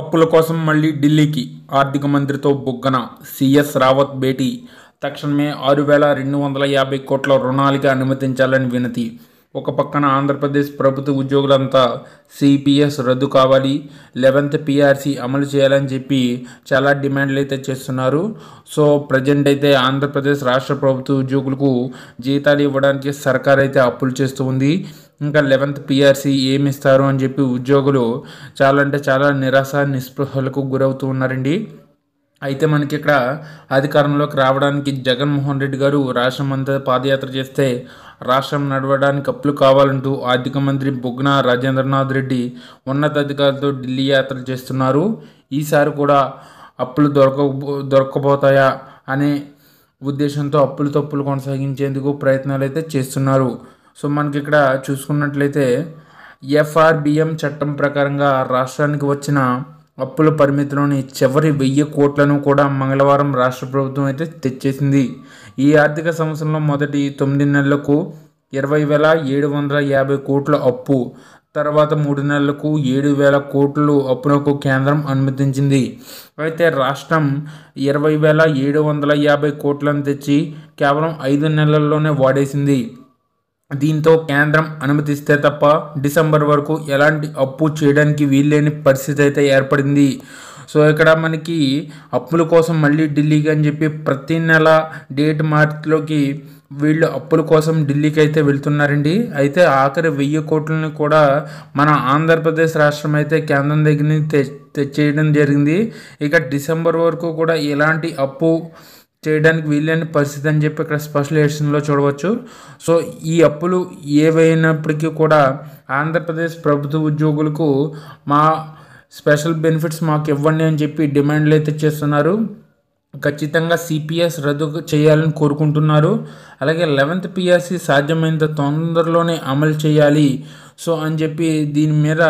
అప్పుల కోసం మళ్లీ ఢిల్లీకి ఆర్థిక మంత్రితో బుగ్గన సీఎస్ రావత్ భేటీ తక్షణమే ఆరు వేల రెండు వందల యాభై కోట్ల రుణాలకి అనుమతించాలని వినతి ఒక పక్కన ఆంధ్రప్రదేశ్ ప్రభుత్వ ఉద్యోగులంతా సిపిఎస్ రద్దు కావాలి లెవెన్త్ పిఆర్సీ అమలు చేయాలని చెప్పి చాలా డిమాండ్లు అయితే చేస్తున్నారు సో ప్రజెంట్ అయితే ఆంధ్రప్రదేశ్ రాష్ట్ర ప్రభుత్వ ఉద్యోగులకు జీతాలు ఇవ్వడానికి సర్కార్ అయితే అప్పులు చేస్తూ ఉంది ఇంకా లెవెన్త్ పిఆర్సీ ఏమి ఇస్తారు అని చెప్పి ఉద్యోగులు చాలా అంటే చాలా నిరాశ నిస్పృహలకు గురవుతూ ఉన్నారండి అయితే మనకి ఇక్కడ అధికారంలోకి రావడానికి జగన్మోహన్ రెడ్డి గారు రాష్ట్రం అంతా పాదయాత్ర చేస్తే రాష్ట్రం నడవడానికి అప్పులు కావాలంటూ ఆర్థిక మంత్రి బుగ్న రాజేంద్రనాథ్ రెడ్డి ఉన్నతాధికారులతో ఢిల్లీ యాత్ర చేస్తున్నారు ఈసారి కూడా అప్పులు దొరక దొరకబోతాయా అనే ఉద్దేశంతో అప్పులు తప్పులు కొనసాగించేందుకు ప్రయత్నాలు అయితే చేస్తున్నారు సో మనకి ఇక్కడ చూసుకున్నట్లయితే ఎఫ్ఆర్బిఎం చట్టం ప్రకారంగా రాష్ట్రానికి వచ్చిన అప్పుల పరిమితిలోని చివరి వెయ్యి కోట్లను కూడా మంగళవారం రాష్ట్ర ప్రభుత్వం అయితే తెచ్చేసింది ఈ ఆర్థిక సంవత్సరంలో మొదటి తొమ్మిది నెలలకు ఇరవై వేల ఏడు వందల యాభై కోట్ల అప్పు తర్వాత మూడు నెలలకు ఏడు వేల కోట్లు అప్పునకు కేంద్రం అనుమతించింది అయితే రాష్ట్రం ఇరవై వేల ఏడు వందల యాభై కోట్లను తెచ్చి కేవలం ఐదు నెలల్లోనే వాడేసింది దీంతో కేంద్రం అనుమతిస్తే తప్ప డిసెంబర్ వరకు ఎలాంటి అప్పు చేయడానికి వీల్లేని పరిస్థితి అయితే ఏర్పడింది సో ఇక్కడ మనకి అప్పుల కోసం మళ్ళీ ఢిల్లీకి అని చెప్పి ప్రతి నెల డేట్ మార్చిలోకి వీళ్ళు అప్పుల కోసం ఢిల్లీకి అయితే వెళ్తున్నారండి అయితే ఆఖరి వెయ్యి కోట్లని కూడా మన ఆంధ్రప్రదేశ్ రాష్ట్రం అయితే కేంద్రం దగ్గర తెచ్చేయడం జరిగింది ఇక డిసెంబర్ వరకు కూడా ఎలాంటి అప్పు చేయడానికి వీలైన పరిస్థితి అని చెప్పి ఇక్కడ స్పెషలేషన్లో చూడవచ్చు సో ఈ అప్పులు ఏవైనప్పటికీ కూడా ఆంధ్రప్రదేశ్ ప్రభుత్వ ఉద్యోగులకు మా స్పెషల్ బెనిఫిట్స్ మాకు ఇవ్వండి అని చెప్పి డిమాండ్లు అయితే చేస్తున్నారు ఖచ్చితంగా సిపిఎస్ రద్దు చేయాలని కోరుకుంటున్నారు అలాగే లెవెంత్ పిఎస్సి సాధ్యమైనంత తొందరలోనే అమలు చేయాలి సో అని చెప్పి దీని మీద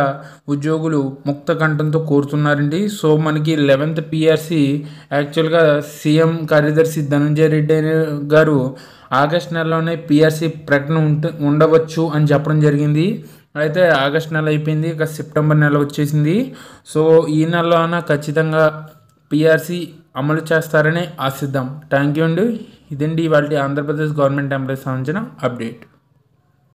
ఉద్యోగులు ముక్త కంఠంతో కోరుతున్నారండి సో మనకి లెవెన్త్ పిఆర్సి యాక్చువల్గా సీఎం కార్యదర్శి ధనంజయ రెడ్డి గారు ఆగస్ట్ నెలలోనే పిఆర్సి ప్రకటన ఉండవచ్చు అని చెప్పడం జరిగింది అయితే ఆగస్ట్ నెల అయిపోయింది ఇక సెప్టెంబర్ నెల వచ్చేసింది సో ఈ నెలలోన ఖచ్చితంగా పిఆర్సి అమలు చేస్తారని ఆశిద్దాం థ్యాంక్ యూ అండి ఇదండి ఇవాళ ఆంధ్రప్రదేశ్ గవర్నమెంట్ ఎంప్లాయీస్ సంబంధించిన అప్డేట్